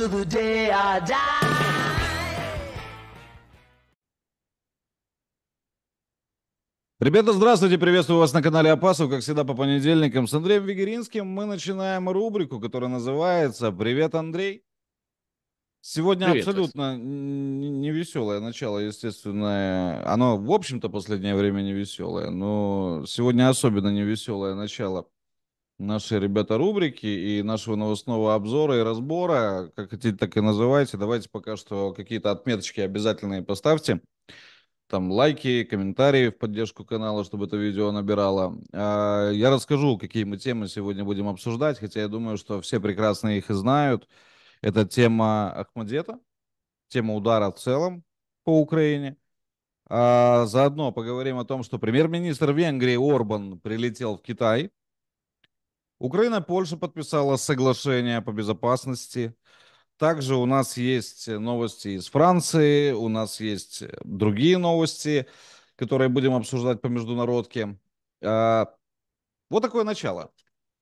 to the day I die. Ребята, здравствуйте, приветствую вас на канале Опасов, как всегда по понедельникам с Андреем Вегеринским. Мы начинаем рубрику, которая называется «Привет, Андрей». Сегодня Привет, абсолютно невеселое начало, естественно. Оно, в общем-то, последнее время невеселое, но сегодня особенно невеселое начало наши ребята рубрики и нашего новостного обзора и разбора. Как хотите, так и называйте. Давайте пока что какие-то отметочки обязательные поставьте. Там лайки, комментарии в поддержку канала, чтобы это видео набирало. А, я расскажу, какие мы темы сегодня будем обсуждать, хотя я думаю, что все прекрасно их и знают. Это тема Ахмадета, тема удара в целом по Украине. А заодно поговорим о том, что премьер-министр Венгрии Орбан прилетел в Китай Украина-Польша подписала соглашение по безопасности. Также у нас есть новости из Франции, у нас есть э, другие новости, которые будем обсуждать по международке. А, вот такое начало.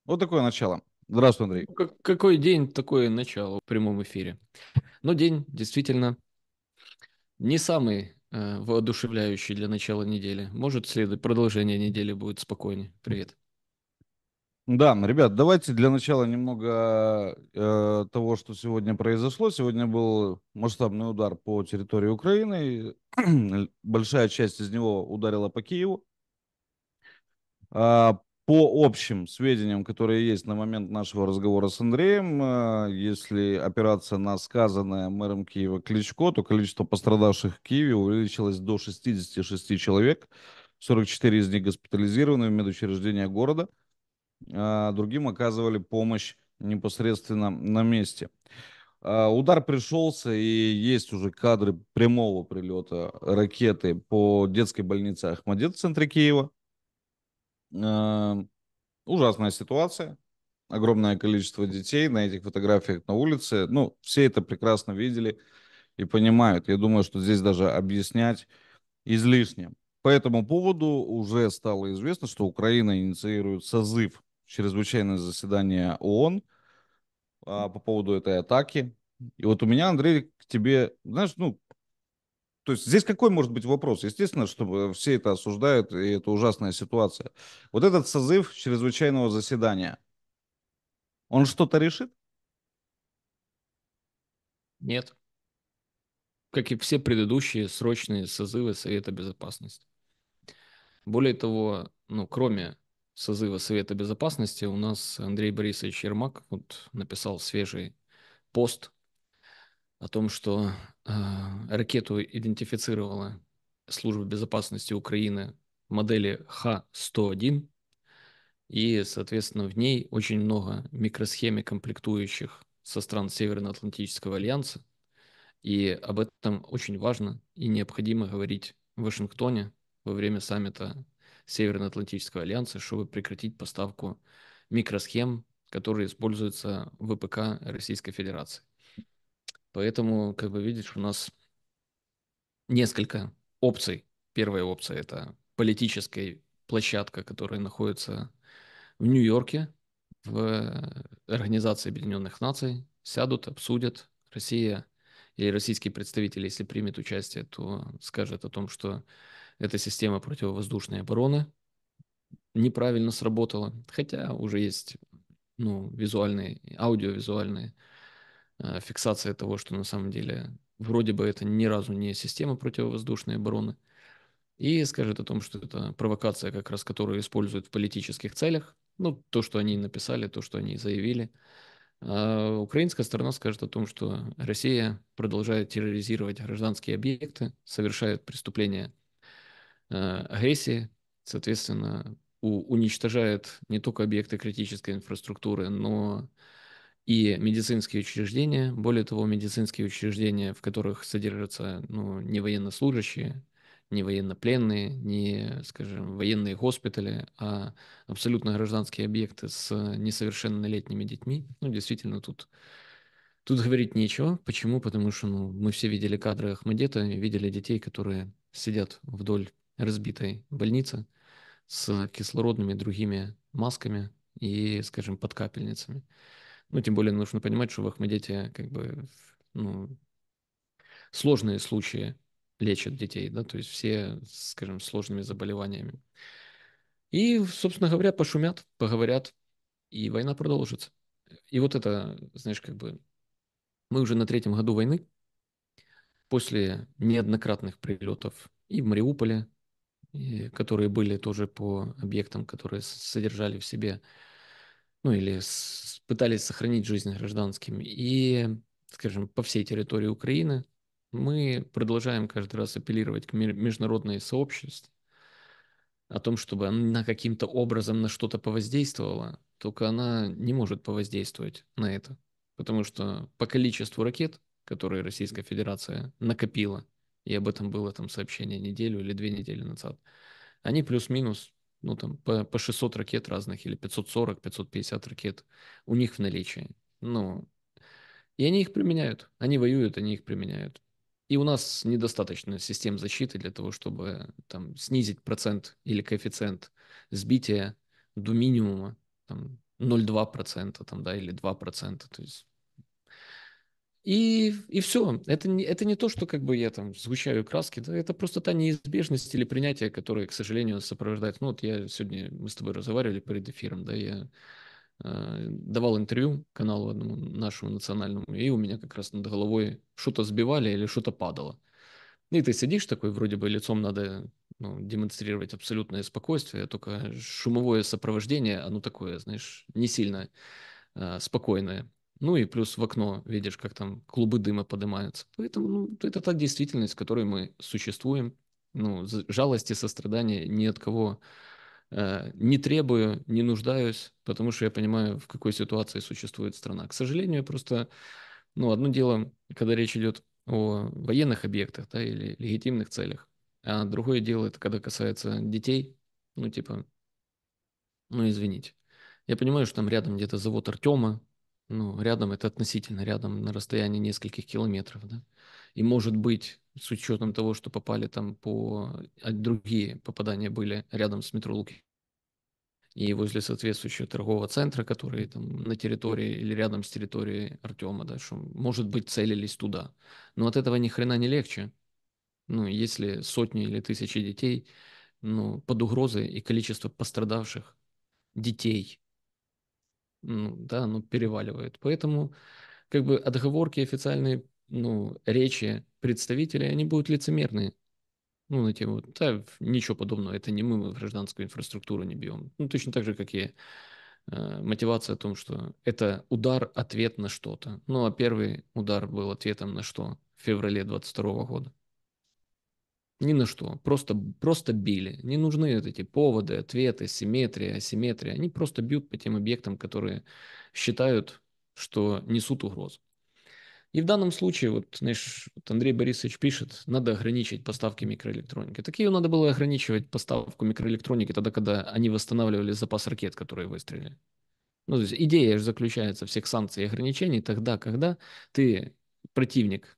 Вот такое начало. Здравствуй, Андрей. Ну, как, какой день, такое начало в прямом эфире. Ну, день действительно не самый э, воодушевляющий для начала недели. Может, следует продолжение недели будет спокойнее. Привет. Да, ребят, давайте для начала немного э, того, что сегодня произошло. Сегодня был масштабный удар по территории Украины. Большая часть из него ударила по Киеву. Э, по общим сведениям, которые есть на момент нашего разговора с Андреем, э, если операция на сказанное мэром Киева Кличко, то количество пострадавших в Киеве увеличилось до 66 человек. 44 из них госпитализированы в медучреждения города – а, другим оказывали помощь непосредственно на месте. А, удар пришелся, и есть уже кадры прямого прилета ракеты по детской больнице Ахмадет в центре Киева. А, ужасная ситуация. Огромное количество детей на этих фотографиях на улице. Ну, все это прекрасно видели и понимают. Я думаю, что здесь даже объяснять излишне. По этому поводу уже стало известно, что Украина инициирует созыв чрезвычайное заседание ООН а, по поводу этой атаки. И вот у меня, Андрей, к тебе, знаешь, ну, то есть здесь какой может быть вопрос? Естественно, что э, все это осуждают, и это ужасная ситуация. Вот этот созыв чрезвычайного заседания, он что-то решит? Нет. Как и все предыдущие срочные созывы Совета Безопасности. Более того, ну, кроме созыва Совета Безопасности у нас Андрей Борисович Ермак вот написал свежий пост о том, что э, ракету идентифицировала служба безопасности Украины модели Х-101, и, соответственно, в ней очень много микросхемы комплектующих со стран Северно-Атлантического альянса, и об этом очень важно и необходимо говорить в Вашингтоне во время саммита Североатлантического альянса, чтобы прекратить поставку микросхем, которые используются в ВПК Российской Федерации. Поэтому, как бы видишь, у нас несколько опций. Первая опция – это политическая площадка, которая находится в Нью-Йорке, в Организации Объединенных Наций, сядут, обсудят. Россия или российские представители, если примет участие, то скажет о том, что эта система противовоздушной обороны неправильно сработала, хотя уже есть ну, визуальные, аудиовизуальные э, фиксации того, что на самом деле вроде бы это ни разу не система противовоздушной обороны, и скажет о том, что это провокация, как раз которую используют в политических целях, ну, то, что они написали, то, что они заявили. А украинская сторона скажет о том, что Россия продолжает терроризировать гражданские объекты, совершает преступления Э, агрессии, соответственно, у, уничтожает не только объекты критической инфраструктуры, но и медицинские учреждения. Более того, медицинские учреждения, в которых содержатся ну, не военнослужащие, не военнопленные, не, скажем, военные госпитали, а абсолютно гражданские объекты с несовершеннолетними детьми. Ну, действительно, тут, тут говорить нечего. Почему? Потому что ну, мы все видели кадры Ахмадета, видели детей, которые сидят вдоль разбитой больнице с кислородными другими масками и, скажем, под капельницами. Ну, тем более нужно понимать, что в Ахмадете как бы ну, сложные случаи лечат детей, да, то есть все, скажем, сложными заболеваниями. И, собственно говоря, пошумят, поговорят, и война продолжится. И вот это, знаешь, как бы мы уже на третьем году войны, после неоднократных прилетов и в Мариуполе, которые были тоже по объектам, которые содержали в себе, ну или с, пытались сохранить жизнь гражданским. И, скажем, по всей территории Украины мы продолжаем каждый раз апеллировать к международной сообществе о том, чтобы она каким-то образом на что-то повоздействовала, только она не может повоздействовать на это, потому что по количеству ракет, которые Российская Федерация накопила и об этом было там сообщение неделю или две недели назад, они плюс-минус ну, там, по, по 600 ракет разных или 540, 550 ракет у них в наличии. Ну, и они их применяют. Они воюют, они их применяют. И у нас недостаточно систем защиты для того, чтобы там, снизить процент или коэффициент сбития до минимума, там, 0,2%, там, да, или 2%. То есть и, и все. Это не, это не то, что как бы я там сгущаю краски, да, это просто та неизбежность или принятие, которое, к сожалению, сопровождает. Ну вот я сегодня, мы с тобой разговаривали перед эфиром, да, я э, давал интервью каналу одному нашему национальному, и у меня как раз над головой что-то сбивали или что-то падало. И ты сидишь такой, вроде бы лицом надо ну, демонстрировать абсолютное спокойствие, только шумовое сопровождение, оно такое, знаешь, не сильно э, спокойное. Ну и плюс в окно видишь, как там клубы дыма поднимаются. Поэтому ну, это та действительность, в которой мы существуем. Ну, жалости, сострадания ни от кого э, не требую, не нуждаюсь, потому что я понимаю, в какой ситуации существует страна. К сожалению, просто ну, одно дело, когда речь идет о военных объектах да, или легитимных целях, а другое дело, это когда касается детей, ну, типа, ну, извините. Я понимаю, что там рядом где-то завод Артема, ну, рядом это относительно, рядом на расстоянии нескольких километров, да. И может быть, с учетом того, что попали там по... А другие попадания были рядом с метро Луки и возле соответствующего торгового центра, который там на территории или рядом с территорией Артема, да, что, может быть, целились туда. Но от этого ни хрена не легче. Ну, если сотни или тысячи детей ну, под угрозой и количество пострадавших детей ну да, ну, переваливает. Поэтому как бы отговорки официальные, ну, речи представителей, они будут лицемерные. Ну, на тему, да, ничего подобного, это не мы, мы гражданскую инфраструктуру не бьем. Ну, точно так же, как и э, мотивация о том, что это удар, ответ на что-то. Ну, а первый удар был ответом на что в феврале 22 года. Ни на что. Просто, просто били. Не нужны вот эти поводы, ответы, симметрия, асимметрия. Они просто бьют по тем объектам, которые считают, что несут угрозу. И в данном случае, вот, знаешь, вот Андрей Борисович пишет, надо ограничить поставки микроэлектроники. Так ее надо было ограничивать поставку микроэлектроники тогда, когда они восстанавливали запас ракет, которые выстрелили. Ну, то есть идея же заключается всех санкций и ограничений тогда, когда ты, противник,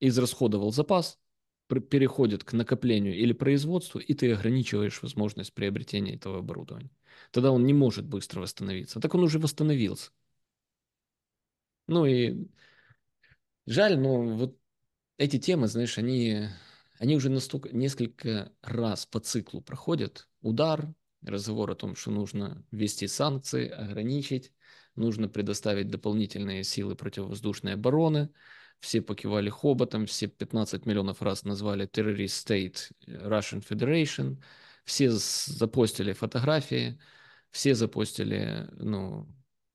израсходовал запас, переходит к накоплению или производству, и ты ограничиваешь возможность приобретения этого оборудования. Тогда он не может быстро восстановиться. Так он уже восстановился. Ну и жаль, но вот эти темы, знаешь, они, они уже настолько несколько раз по циклу проходят. Удар, разговор о том, что нужно ввести санкции, ограничить, нужно предоставить дополнительные силы противовоздушной обороны – все покивали хоботом, все 15 миллионов раз назвали Terrorist State Russian Federation, все запостили фотографии, все запостили, ну,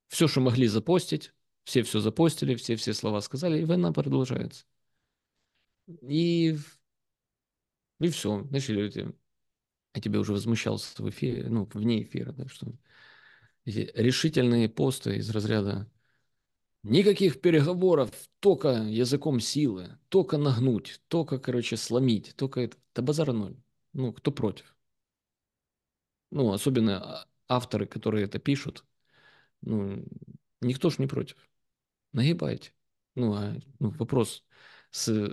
все, что могли запостить, все все запостили, все все слова сказали, и война продолжается. И, и все, начали люди, Я тебе уже возмущался в эфире, ну, вне эфира, да, что решительные посты из разряда Никаких переговоров, только языком силы, только нагнуть, только, короче, сломить, только это. Да базара ноль. Ну, кто против? Ну, особенно а, авторы, которые это пишут. Ну, никто ж не против. Нагибайте. Ну, а ну, вопрос с,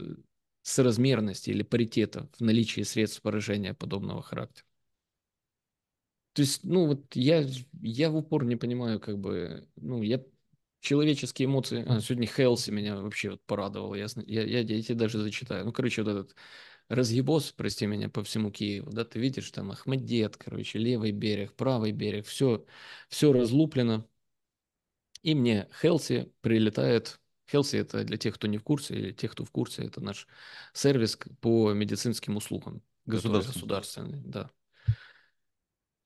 соразмерности или паритета в наличии средств поражения подобного характера. То есть, ну, вот я, я в упор не понимаю, как бы, ну, я человеческие эмоции. А, сегодня Хелси меня вообще вот порадовал. Я, я, я, я тебе даже зачитаю. Ну, короче, вот этот разъебос, прости меня, по всему Киеву. Да, ты видишь, там Ахмадет, короче, левый берег, правый берег, все, все разлуплено. И мне Хелси прилетает. Хелси – это для тех, кто не в курсе, или тех, кто в курсе, это наш сервис по медицинским услугам. Государственный. Государственный, да.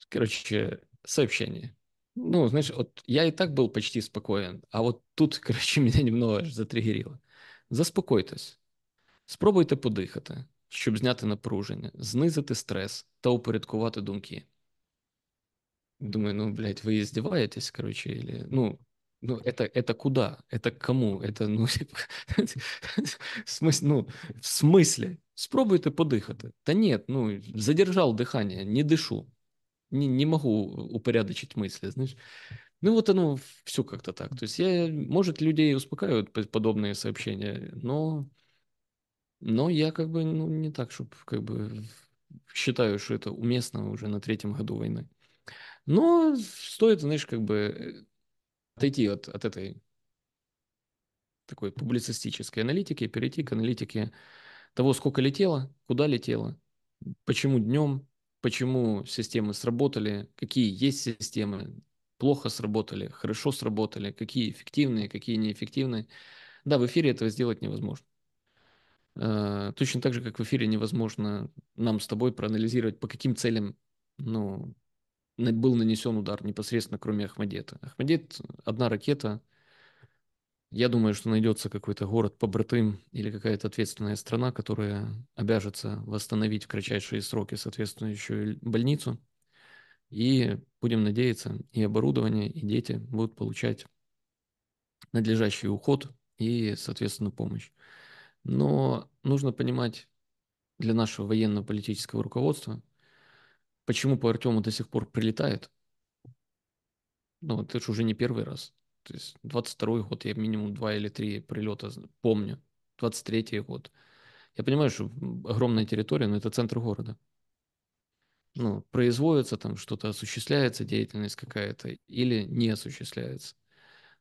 Короче, сообщение ну, знаешь, вот я и так был почти спокоен, а вот тут, короче, меня немного аж затригеріло. Заспокойтесь, спробуйте подихати, щоб зняти напруження, знизити стрес та упорядкувати думки. Думаю, ну, блядь, вы издеваетесь, короче, или, ну, ну, это, это куда? Это кому? Это, ну, типа, смысл, ну, в смысле? Спробуйте подихати. Та нет, ну, задержал дыхание, не дышу не, не могу упорядочить мысли, знаешь. Ну вот оно все как-то так. То есть я, может, людей успокаивают подобные сообщения, но, но я как бы ну, не так, чтобы как бы считаю, что это уместно уже на третьем году войны. Но стоит, знаешь, как бы э, отойти от, от этой такой публицистической аналитики, перейти к аналитике того, сколько летело, куда летело, почему днем, почему системы сработали, какие есть системы, плохо сработали, хорошо сработали, какие эффективные, какие неэффективные. Да, в эфире этого сделать невозможно. Э, точно так же, как в эфире невозможно нам с тобой проанализировать, по каким целям ну, был нанесен удар непосредственно, кроме Ахмадета. Ахмадет – одна ракета – я думаю, что найдется какой-то город-побратым или какая-то ответственная страна, которая обяжется восстановить в кратчайшие сроки соответствующую больницу. И будем надеяться, и оборудование, и дети будут получать надлежащий уход и, соответственно, помощь. Но нужно понимать для нашего военно-политического руководства, почему по Артему до сих пор прилетает. Ну, это же уже не первый раз. То есть 22 год я минимум два или три прилета помню. 23 год. Я понимаю, что огромная территория, но это центр города. Ну, производится там что-то, осуществляется деятельность какая-то или не осуществляется.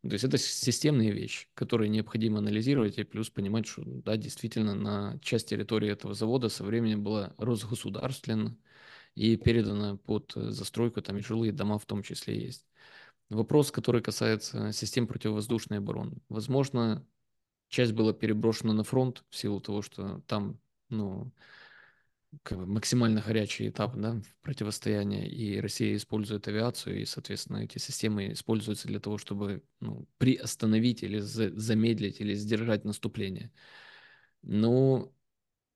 То есть это системные вещи, которые необходимо анализировать и плюс понимать, что да, действительно на часть территории этого завода со временем была разгосударствлена и передана под э, застройку, там и жилые дома в том числе есть. Вопрос, который касается систем противовоздушной обороны. Возможно, часть была переброшена на фронт в силу того, что там ну, как бы максимально горячий этап да, противостояния, и Россия использует авиацию, и, соответственно, эти системы используются для того, чтобы ну, приостановить или за- замедлить или сдержать наступление. Ну,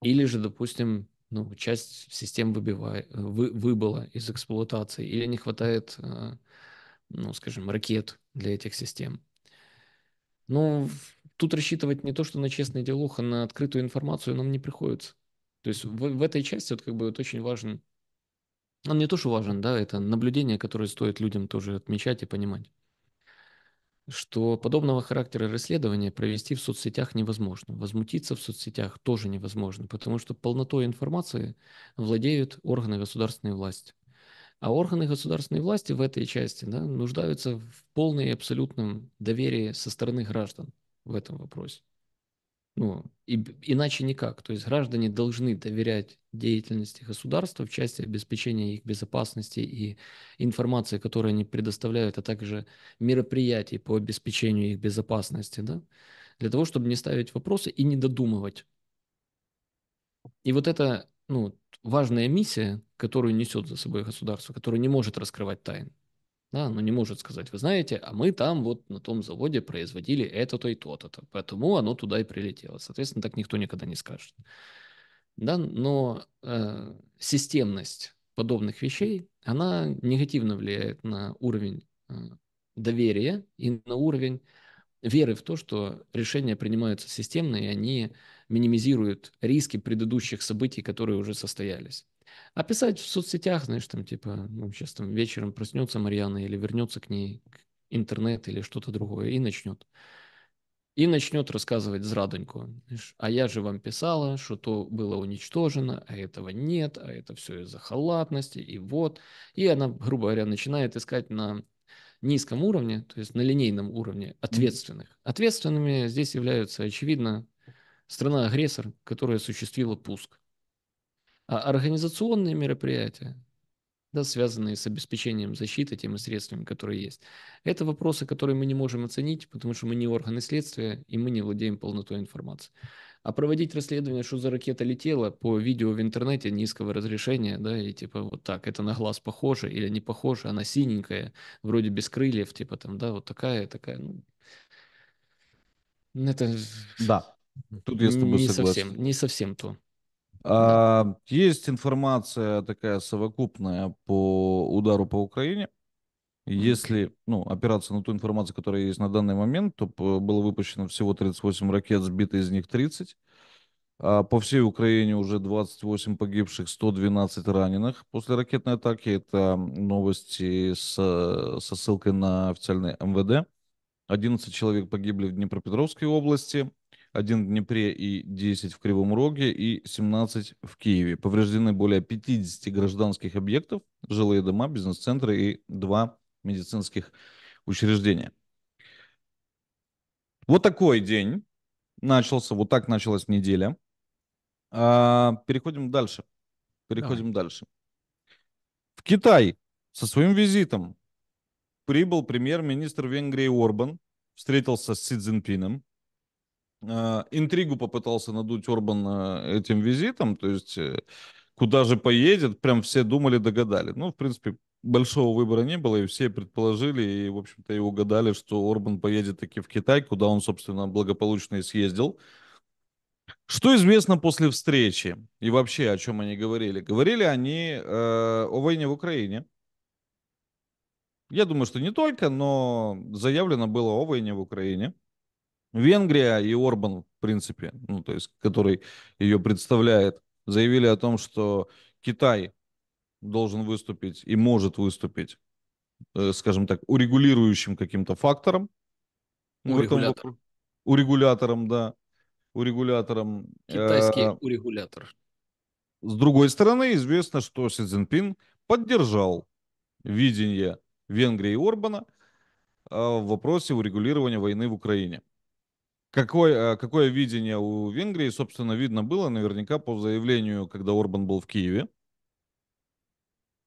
или же, допустим, ну, часть систем выбивает, вы, выбыла из эксплуатации, или не хватает э, ну, скажем, ракет для этих систем. Но тут рассчитывать не то, что на честный диалог, а на открытую информацию нам не приходится. То есть в, в этой части вот как бы вот очень важен, он не то, что важен, да, это наблюдение, которое стоит людям тоже отмечать и понимать, что подобного характера расследования провести в соцсетях невозможно, возмутиться в соцсетях тоже невозможно, потому что полнотой информации владеют органы государственной власти. А органы государственной власти в этой части да, нуждаются в полной и абсолютном доверии со стороны граждан в этом вопросе. Ну, и, иначе никак. То есть граждане должны доверять деятельности государства в части обеспечения их безопасности и информации, которую они предоставляют, а также мероприятий по обеспечению их безопасности, да, для того, чтобы не ставить вопросы и не додумывать. И вот это ну, важная миссия, которую несет за собой государство, которое не может раскрывать тайн. Да, оно не может сказать, вы знаете, а мы там вот на том заводе производили это-то и то-то, поэтому оно туда и прилетело. Соответственно, так никто никогда не скажет. Да, но э, системность подобных вещей, она негативно влияет на уровень э, доверия и на уровень веры в то, что решения принимаются системно, и они минимизирует риски предыдущих событий, которые уже состоялись. А писать в соцсетях, знаешь, там типа, ну, сейчас там вечером проснется Марьяна или вернется к ней интернет или что-то другое и начнет. И начнет рассказывать зрадоньку. А я же вам писала, что то было уничтожено, а этого нет, а это все из-за халатности, и вот. И она, грубо говоря, начинает искать на низком уровне, то есть на линейном уровне ответственных. Ответственными здесь являются, очевидно, страна-агрессор, которая осуществила пуск. А организационные мероприятия, да, связанные с обеспечением защиты теми средствами, которые есть, это вопросы, которые мы не можем оценить, потому что мы не органы следствия, и мы не владеем полнотой информации. А проводить расследование, что за ракета летела по видео в интернете низкого разрешения, да, и типа вот так, это на глаз похоже или не похоже, она синенькая, вроде без крыльев, типа там, да, вот такая, такая, ну, это... Да, Тут я с тобой не согласен. Совсем, не совсем то. А, Есть информация такая совокупная по удару по Украине. Если ну, опираться на ту информацию, которая есть на данный момент, то было выпущено всего 38 ракет, сбито из них 30. А по всей Украине уже 28 погибших, 112 раненых после ракетной атаки. Это новости с, со ссылкой на официальный МВД. 11 человек погибли в Днепропетровской области. 1 в Днепре и 10 в Кривом Роге и 17 в Киеве. Повреждены более 50 гражданских объектов, жилые дома, бизнес-центры и два медицинских учреждения. Вот такой день начался, вот так началась неделя. А, переходим дальше. Переходим Давай. дальше. В Китай со своим визитом прибыл премьер-министр Венгрии Орбан, встретился с Си Цзиньпином. А, интригу попытался надуть Орбан а, этим визитом, то есть э, куда же поедет, прям все думали, догадали. Ну, в принципе, большого выбора не было, и все предположили, и, в общем-то, и угадали, что Орбан поедет таки в Китай, куда он, собственно, благополучно и съездил. Что известно после встречи и вообще о чем они говорили? Говорили они э, о войне в Украине. Я думаю, что не только, но заявлено было о войне в Украине. Венгрия и Орбан, в принципе, ну, то есть, который ее представляет, заявили о том, что Китай должен выступить и может выступить, э, скажем так, урегулирующим каким-то фактором. Урегулятор. Этом, урегулятором, да. Урегулятором. Китайский э урегулятор. С другой стороны, известно, что Си Цзиньпин поддержал видение Венгрии и Орбана э, в вопросе урегулирования войны в Украине. Какое, э, какое видение у Венгрии, собственно, видно было наверняка по заявлению, когда Орбан был в Киеве.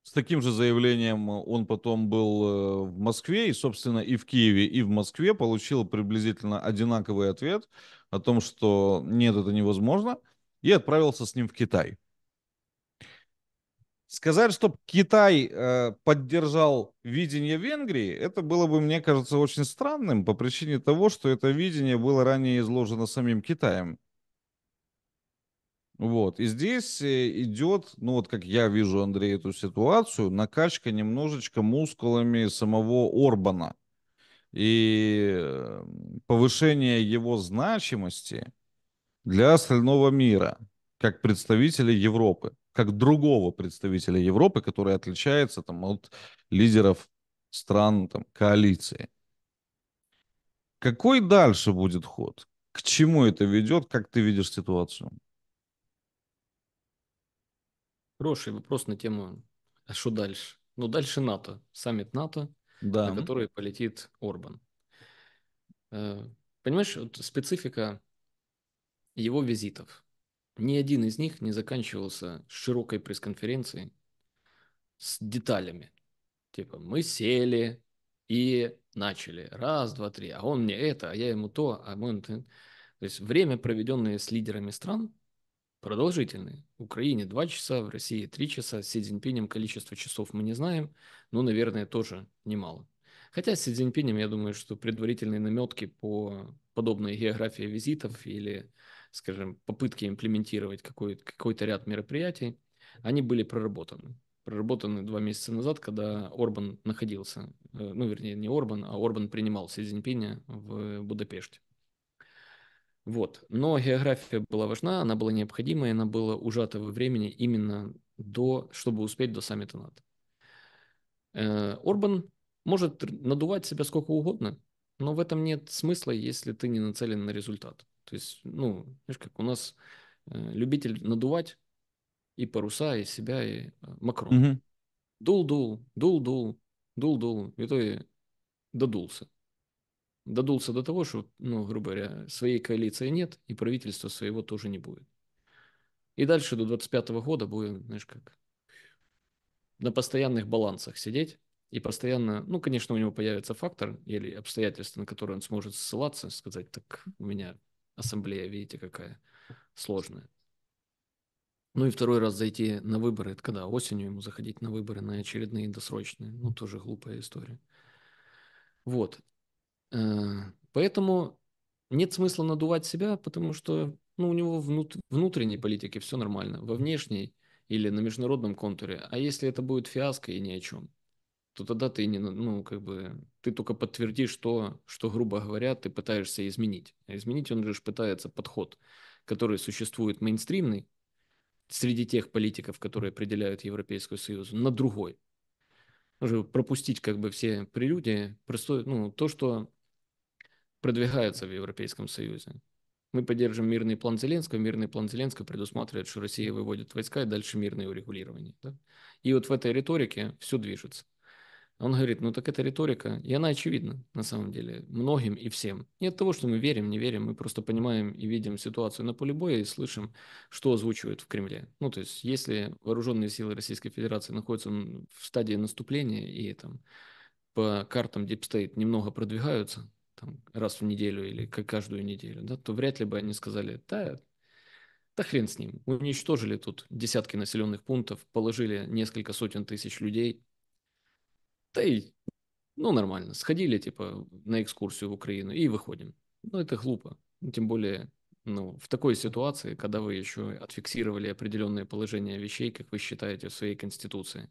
С таким же заявлением он потом был э, в Москве, и, собственно, и в Киеве, и в Москве получил приблизительно одинаковый ответ о том, что нет, это невозможно, и отправился с ним в Китай. Сказать, чтобы Китай э, поддержал видение Венгрии, это было бы, мне кажется, очень странным по причине того, что это видение было ранее изложено самим Китаем. Вот. И здесь э, идет, ну вот как я вижу, Андрей, эту ситуацию, накачка немножечко мускулами самого Орбана. И э, повышение его значимости для остального мира, как представителя Европы как другого представителя Европы, который отличается там, от лидеров стран там, коалиции. Какой дальше будет ход? К чему это ведет? Как ты видишь ситуацию? Хороший вопрос на тему, а что дальше? Ну, дальше НАТО, саммит НАТО, да. на который полетит Орбан. Э, понимаешь, вот специфика его визитов. Ни один из них не заканчивался широкой пресс-конференцией с деталями. Типа, мы сели и начали. Раз, два, три. А он мне это, а я ему то, а он... То есть время, проведенное с лидерами стран, продолжительное. В Украине два часа, в России три часа. С Си Цзиньпинем количество часов мы не знаем, но, наверное, тоже немало. Хотя с Си Цзиньпинем, я думаю, что предварительные наметки по подобной географии визитов или скажем, попытки имплементировать какой-то какой ряд мероприятий, они были проработаны. Проработаны два месяца назад, когда Орбан находился, э, ну, вернее, не Орбан, а Орбан принимал Си Цзиньпиня в Будапеште. Вот. Но география была важна, она была необходима, и она была ужата во времени именно до, чтобы успеть до саммита НАТО. Э, Орбан может надувать себя сколько угодно, но в этом нет смысла, если ты не нацелен на результат. То есть, ну, знаешь, как у нас э, любитель надувать и паруса, и себя, и э, макрон. Угу. Дул-дул, дул-дул, дул-дул, и то и додулся. Додулся до того, что, ну, грубо говоря, своей коалиции нет, и правительства своего тоже не будет. И дальше до 25 года будем, знаешь, как на постоянных балансах сидеть и постоянно, ну, конечно, у него появится фактор или обстоятельства, на которые он сможет ссылаться, сказать, так у меня ассамблея, видите, какая сложная. Ну и второй раз зайти на выборы, это когда осенью ему заходить на выборы, на очередные досрочные, ну тоже глупая история. Вот. Э, поэтому нет смысла надувать себя, потому что ну, у него внут- внутренней политике все нормально, во внешней или на международном контуре. А если это будет фиаско и ни о чем? то тогда ты не, ну, как бы, ты только подтвердишь то, что, грубо говоря, ты пытаешься изменить. А изменить он же пытается подход, который существует мейнстримный среди тех политиков, которые определяют Европейскую Союз на другой. Уже пропустить как бы все прелюдии, простое ну, то, что продвигается в Европейском Союзе. Мы поддержим мирный план Зеленского. Мирный план Зеленского предусматривает, что Россия выводит войска и дальше мирное урегулирование. Да? И вот в этой риторике все движется. Он говорит, ну так это риторика, и она очевидна на самом деле многим и всем. Не от того, что мы верим, не верим, мы просто понимаем и видим ситуацию на поле боя и слышим, что озвучивают в Кремле. Ну то есть если вооруженные силы Российской Федерации находятся в стадии наступления и там по картам Deep State немного продвигаются, там, раз в неделю или как каждую неделю, да, то вряд ли бы они сказали, да, да хрен с ним. Уничтожили тут десятки населенных пунктов, положили несколько сотен тысяч людей, Та и, ну, нормально. Сходили, типа, на экскурсию в Украину и выходим. Ну, это глупо. Тем более, ну, в такой ситуации, когда вы еще отфиксировали определенные положения вещей, как вы считаете, в своей конституции.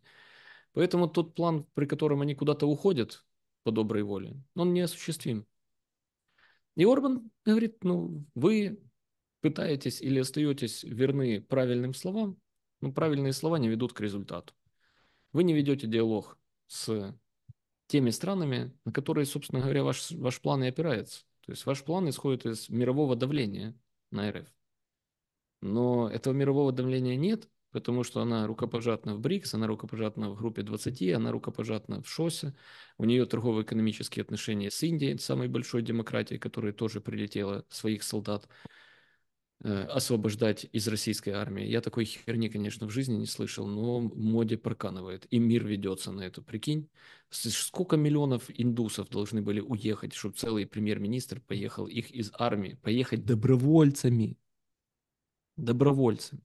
Поэтому тот план, при котором они куда-то уходят по доброй воле, он неосуществим. И Орбан говорит, ну, вы пытаетесь или остаетесь верны правильным словам, но ну, правильные слова не ведут к результату. Вы не ведете диалог с теми странами, на которые, собственно говоря, ваш, ваш план и опирается. То есть ваш план исходит из мирового давления на РФ. Но этого мирового давления нет, потому что она рукопожатна в БРИКС, она рукопожатна в группе 20, она рукопожатна в ШОСе, у нее торгово-экономические отношения с Индией, самой большой демократией, которая тоже прилетела своих солдат Э, освобождать из российской армии. Я такой херни, конечно, в жизни не слышал, но моде проканывает. И мир ведется на эту, прикинь. Сколько миллионов индусов должны были уехать, чтобы целый премьер-министр поехал их из армии, поехать добровольцами. Добровольцами.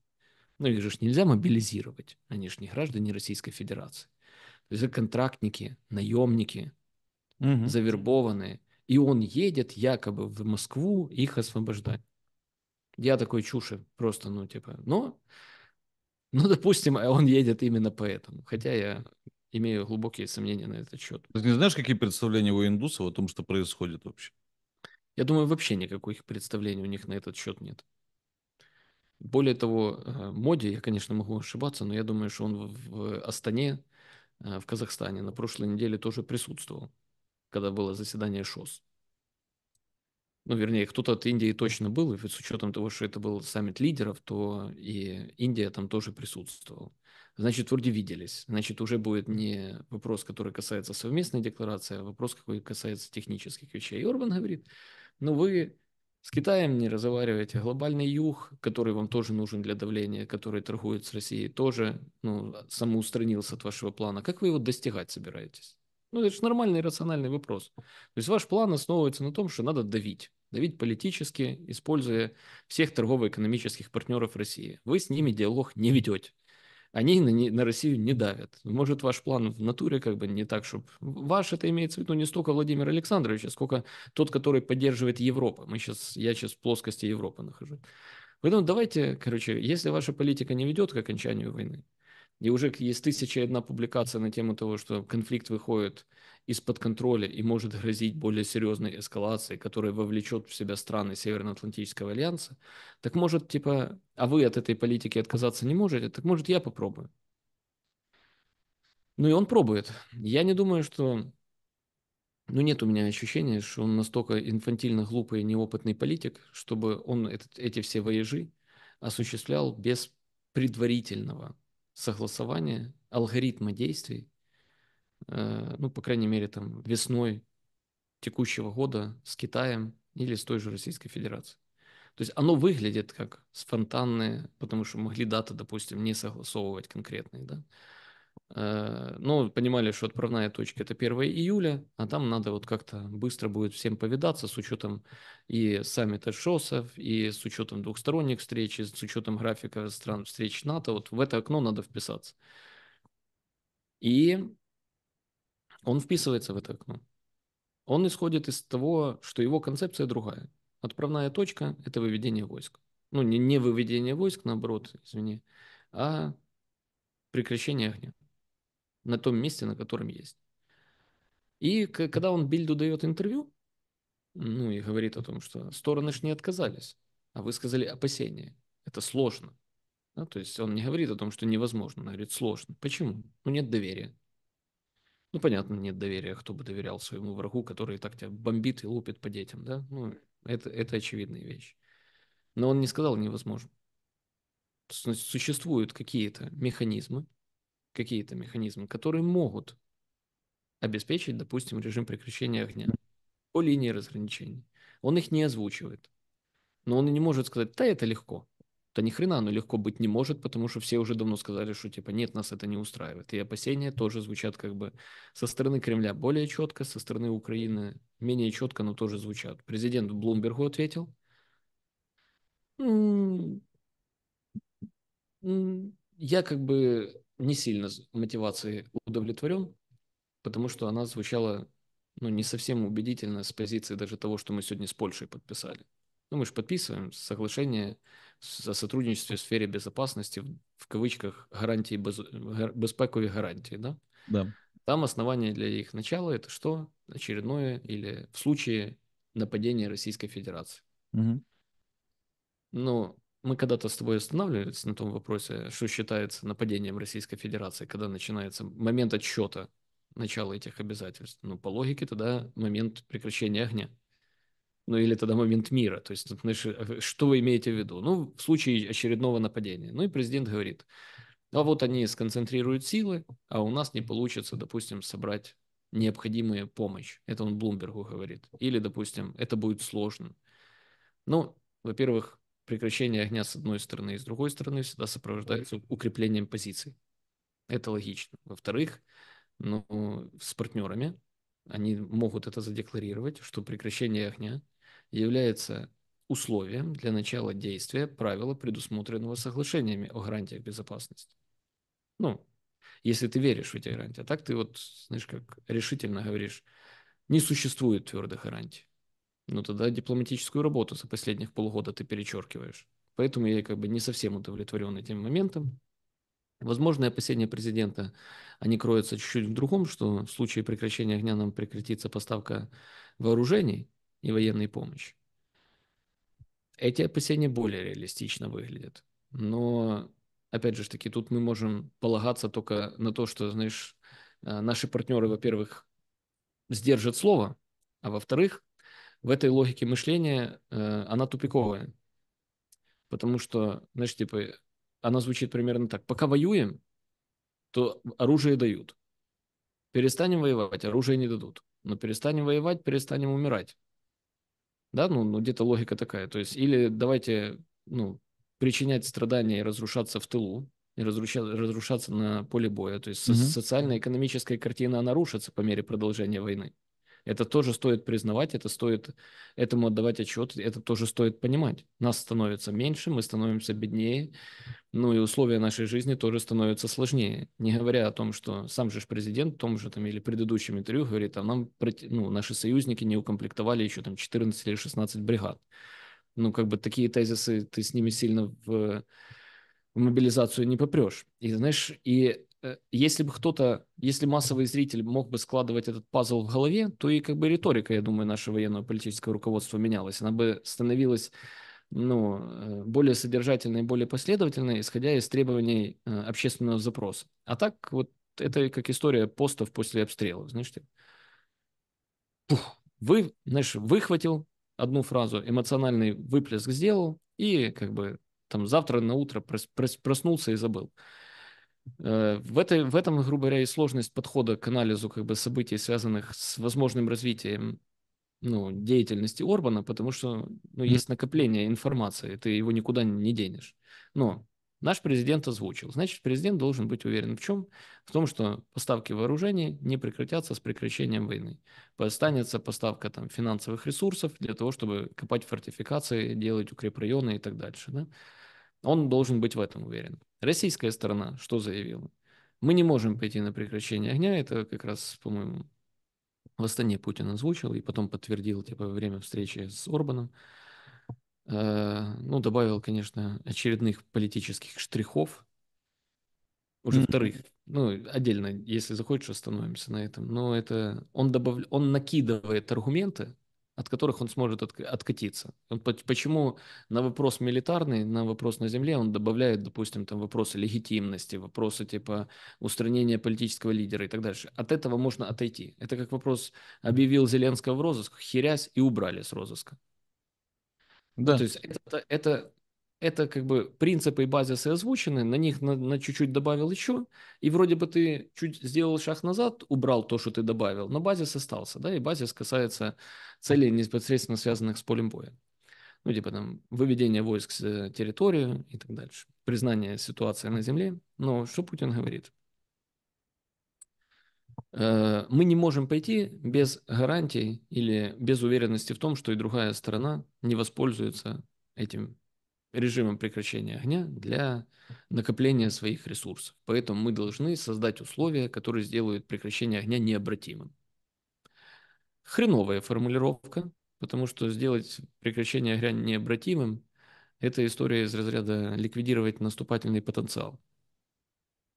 Ну, их же нельзя мобилизировать. Они же не граждане Российской Федерации. То есть это контрактники, наемники, угу. завербованные. И он едет якобы в Москву их освобождать. Я такой чуши просто, ну, типа, но, ну, допустим, а он едет именно поэтому. Хотя я имею глубокие сомнения на этот счет. Ты не знаешь, какие представления у индусов о том, что происходит вообще? Я думаю, вообще никаких представлений у них на этот счет нет. Более того, э, моди, я, конечно, могу ошибаться, но я думаю, что он в Астане, э, в Казахстане на прошлой неделе тоже присутствовал, когда было заседание ШОС ну, вернее, кто-то от Индии точно был, и с учетом того, что это был саммит лидеров, то и Индия там тоже присутствовала. Значит, вроде виделись. Значит, уже будет не вопрос, который касается совместной декларации, а вопрос, какой касается технических вещей. И Орбан говорит, ну вы с Китаем не разговариваете, глобальный юг, который вам тоже нужен для давления, который торгует с Россией, тоже ну, самоустранился от вашего плана. Как вы его достигать собираетесь? Ну, это же нормальный рациональный вопрос. То есть ваш план основывается на том, что надо давить. Давить политически, используя всех торгово-экономических партнеров России. Вы с ними диалог не ведете. Они на, не, на Россию не давят. Может, ваш план в натуре как бы не так, чтобы... Ваш это имеется в виду не столько Владимир Александрович, а сколько тот, который поддерживает Европу. Мы сейчас, я сейчас в плоскости Европы нахожусь. Поэтому давайте, короче, если ваша политика не ведет к окончанию войны, и уже есть тысяча и одна публикация на тему того, что конфликт выходит из-под контроля и может грозить более серьезной эскалацией, которая вовлечет в себя страны Североатлантического альянса, так может, типа, а вы от этой политики отказаться не можете, так может, я попробую. Ну и он пробует. Я не думаю, что... Ну нет у меня ощущения, что он настолько инфантильно глупый и неопытный политик, чтобы он этот, эти все воежи осуществлял без предварительного согласования алгоритма действий, э, ну, по крайней мере, там весной текущего года с Китаем или с той же Российской Федерацией. То есть оно выглядит как спонтанные, потому что могли даты, допустим, не согласовывать конкретные, да. Э, но понимали, что отправная точка это 1 июля, а там надо вот как-то быстро будет всем повидаться с учетом и саммита ШОСов, и с учетом двухсторонних встреч, и с учетом графика стран встреч НАТО. Вот в это окно надо вписаться. И он вписывается в это окно. Он исходит из того, что его концепция другая. Отправная точка – это выведение войск. Ну, не, не выведение войск, наоборот, извини, а прекращение огня на том месте, на котором есть. И когда он Бильду дает интервью, ну и говорит о том, что стороны ж не отказались, а высказали опасения. Это сложно. Да, то есть он не говорит о том, что невозможно, он говорит сложно. Почему? Ну нет доверия. Ну понятно, нет доверия, кто бы доверял своему врагу, который так тебя бомбит и лупит по детям, да? Ну это, это очевидная вещь. Но он не сказал невозможно. Существуют какие-то механизмы, какие-то механизмы, которые могут обеспечить, допустим, режим прекращения огня по линии разграничений. Он их не озвучивает. Но он и не может сказать, да, это легко. Да ни хрена оно легко быть не может, потому что все уже давно сказали, что типа нет, нас это не устраивает. И опасения тоже звучат как бы со стороны Кремля более четко, со стороны Украины менее четко, но тоже звучат. Президент Блумбергу ответил. Я как бы не сильно мотивации удовлетворен, потому что она звучала ну, не совсем убедительно с позиции даже того, что мы сегодня с Польшей подписали. Ну, мы же подписываем соглашение о сотрудничестве в сфере безопасности, в кавычках, гарантии, без... безпекові гарантии, да? Да. Там основание для их начала это что? Очередное или в случае нападения Российской Федерации. Угу. Ну, мы когда-то с тобой останавливались на том вопросе, что считается нападением Российской Федерации, когда начинается момент отсчета начала этих обязательств. Ну, по логике, тогда момент прекращения огня. Ну, или тогда момент мира. То есть, э, что вы имеете в виду? Ну, в случае очередного нападения. Ну, и президент говорит, а вот они сконцентрируют силы, а у нас не получится, допустим, собрать необходимую помощь. Это он Блумбергу говорит. Или, допустим, это будет сложно. Ну, во-первых, прекращение огня с одной стороны и с другой стороны всегда сопровождается укреплением позиций. Это логично. Во-вторых, ну, с партнерами они могут это задекларировать, что прекращение огня является условием для начала действия правила, предусмотренного соглашениями о гарантиях безопасности. Ну, если ты веришь в эти гарантии. А так ты вот, знаешь, как решительно говоришь, не существует твердых гарантий. Ну, тогда дипломатическую работу за последних полгода ты перечеркиваешь. Поэтому я как бы не совсем удовлетворен этим моментом. Возможно, опасения президента, они кроются чуть-чуть в другом, что в случае прекращения огня нам прекратится поставка вооружений и военной помощи. Эти опасения более реалистично выглядят. Но, опять же таки, тут мы можем полагаться только на то, что, знаешь, э, наши партнеры, во-первых, сдержат слово, а во-вторых, в этой логике мышления э, она тупиковая. Потому что, знаешь, типа, она звучит примерно так. Пока воюем, то оружие дают. Перестанем воевать, оружие не дадут. Но перестанем воевать, перестанем умирать. Да, ну, ну где-то логика такая. То есть, или давайте, ну, причинять страдания и разрушаться в тылу, и разрушаться, разрушаться на поле боя. То есть, угу. социально-экономическая картина, она рушится по мере продолжения войны. Это тоже стоит признавать, это стоит этому отдавать отчет, это тоже стоит понимать. Нас становится меньше, мы становимся беднее, ну и условия нашей жизни тоже становятся сложнее. Не говоря о том, что сам же президент в том же там или предыдущем интервью говорит, а нам ну, наши союзники не укомплектовали еще там 14 или 16 бригад. Ну как бы такие тезисы, ты с ними сильно в в мобилизацию не попрешь. И знаешь, и Э, если бы кто-то, если массовый зритель мог бы складывать этот пазл в голове, то и как бы риторика, я думаю, нашего военного политического руководства менялась. Она бы становилась ну, э, более содержательной, более последовательной, исходя из требований э, общественного запроса. А так вот это как история постов после обстрела, знаешь ты. Пух, вы, знаешь, выхватил одну фразу, эмоциональный выплеск сделал, и как бы там завтра на утро прос, прос, проснулся и забыл. Э, в, этой, в этом, грубо говоря, и сложность подхода к анализу как бы, событий, связанных с возможным развитием ну, деятельности Орбана, потому что ну, есть накопление информации, ты его никуда не денешь. Но наш президент озвучил. Значит, президент должен быть уверен в чем? В том, что поставки вооружений не прекратятся с прекращением войны. Останется поставка там, финансовых ресурсов для того, чтобы копать фортификации, делать укрепрайоны и так дальше. Да? Он должен быть в этом уверен. Российская сторона что заявила? Мы не можем пойти на прекращение огня. Это как раз, по-моему, в Астане Путин озвучил и потом подтвердил типа во время встречи с Орбаном. Э, ну, добавил, конечно, очередных политических штрихов, уже mm-hmm. вторых. Ну, отдельно, если захочешь, остановимся на этом. Но это он добавляет, он накидывает аргументы, от которых он сможет от, откатиться. Он, почему на вопрос милитарный, на вопрос на земле он добавляет, допустим, там вопросы легитимности, вопросы типа устранения политического лидера и так дальше. От этого можно отойти. Это как вопрос объявил Зеленского в розыск, херясь и убрали с розыска. Да. То есть это, это это как бы принципы и базисы озвучены, на них на, на чуть-чуть добавил еще, и вроде бы ты чуть сделал шаг назад, убрал то, что ты добавил, но базис остался, да, и базис касается целей, непосредственно связанных с полем боя. Ну, типа там выведение войск с э, территории и так дальше, признание ситуации на земле. Но что Путин говорит? Э, мы не можем пойти без гарантий или без уверенности в том, что и другая сторона не воспользуется этим режимом прекращения огня для накопления своих ресурсов. Поэтому мы должны создать условия, которые сделают прекращение огня необратимым. Хреновая формулировка, потому что сделать прекращение огня необратимым – это история из разряда ликвидировать наступательный потенциал.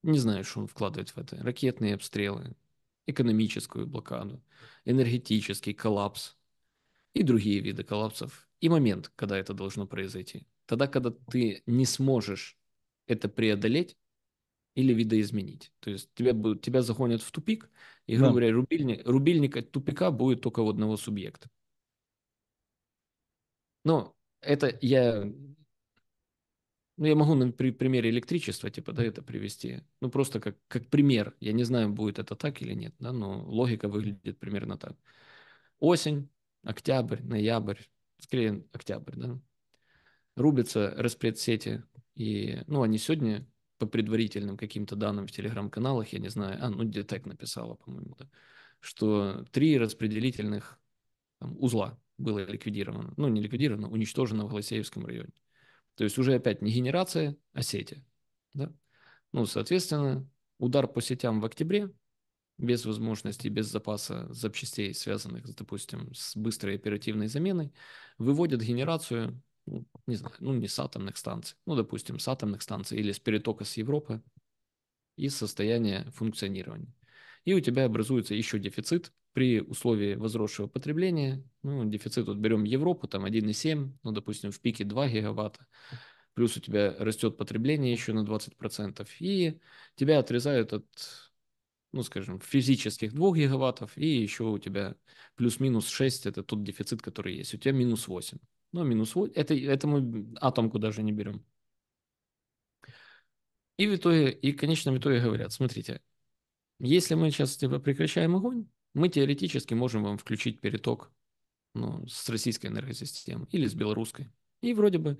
Не знаю, что он вкладывает в это. Ракетные обстрелы, экономическую блокаду, энергетический коллапс и другие виды коллапсов, и момент, когда это должно произойти – тогда, когда ты не сможешь это преодолеть или видоизменить. То есть тебя, будут, тебя загонят в тупик, и, грубо да. говоря, рубильник, рубильник от тупика будет только у одного субъекта. Но это я... Ну, я могу на примере электричества, типа, да, это привести. Ну, просто как, как пример. Я не знаю, будет это так или нет, да, но логика выглядит примерно так. Осень, октябрь, ноябрь, скорее октябрь, да, рубятся распредсети. И, ну, они сегодня по предварительным каким-то данным в телеграм-каналах, я не знаю, а, ну, Детек написала, по-моему, да, что три распределительных там, узла было ликвидировано, ну, не ликвидировано, уничтожено в Голосеевском районе. То есть уже опять не генерация, а сети. Да? Ну, соответственно, удар по сетям в октябре без возможности, без запаса запчастей, связанных, допустим, с быстрой оперативной заменой, выводят генерацию ну, не знаю, ну не с атомных станций, ну допустим, с атомных станций или с перетока с Европы и состояние функционирования. И у тебя образуется еще дефицит при условии возросшего потребления. Ну, дефицит, вот берем Европу, там 1,7, ну, допустим, в пике 2 гигаватта. Плюс у тебя растет потребление еще на 20%. И тебя отрезают от ну, скажем, физических 2 гигаваттов, и еще у тебя плюс-минус 6, это тот дефицит, который есть. У тебя минус 8. Ну, минус 8. Это, это мы атомку даже не берем. И в итоге, и конечно, в итоге говорят, смотрите, если мы сейчас типа, прекращаем огонь, мы теоретически можем вам включить переток ну, с российской энергосистемы или с белорусской. И вроде бы,